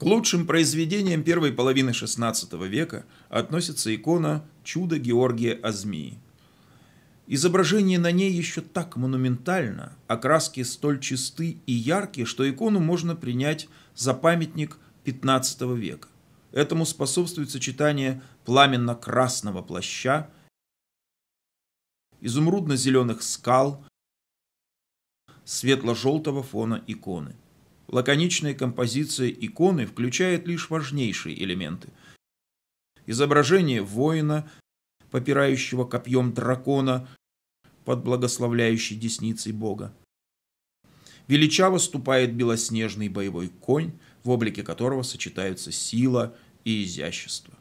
К лучшим произведениям первой половины XVI века относится икона «Чудо Георгия Азмии». Изображение на ней еще так монументально, а краски столь чисты и яркие, что икону можно принять за памятник XV века. Этому способствует сочетание пламенно-красного плаща, изумрудно-зеленых скал, светло-желтого фона иконы лаконичная композиция иконы включает лишь важнейшие элементы. Изображение воина, попирающего копьем дракона под благословляющей десницей бога. Величаво ступает белоснежный боевой конь, в облике которого сочетаются сила и изящество.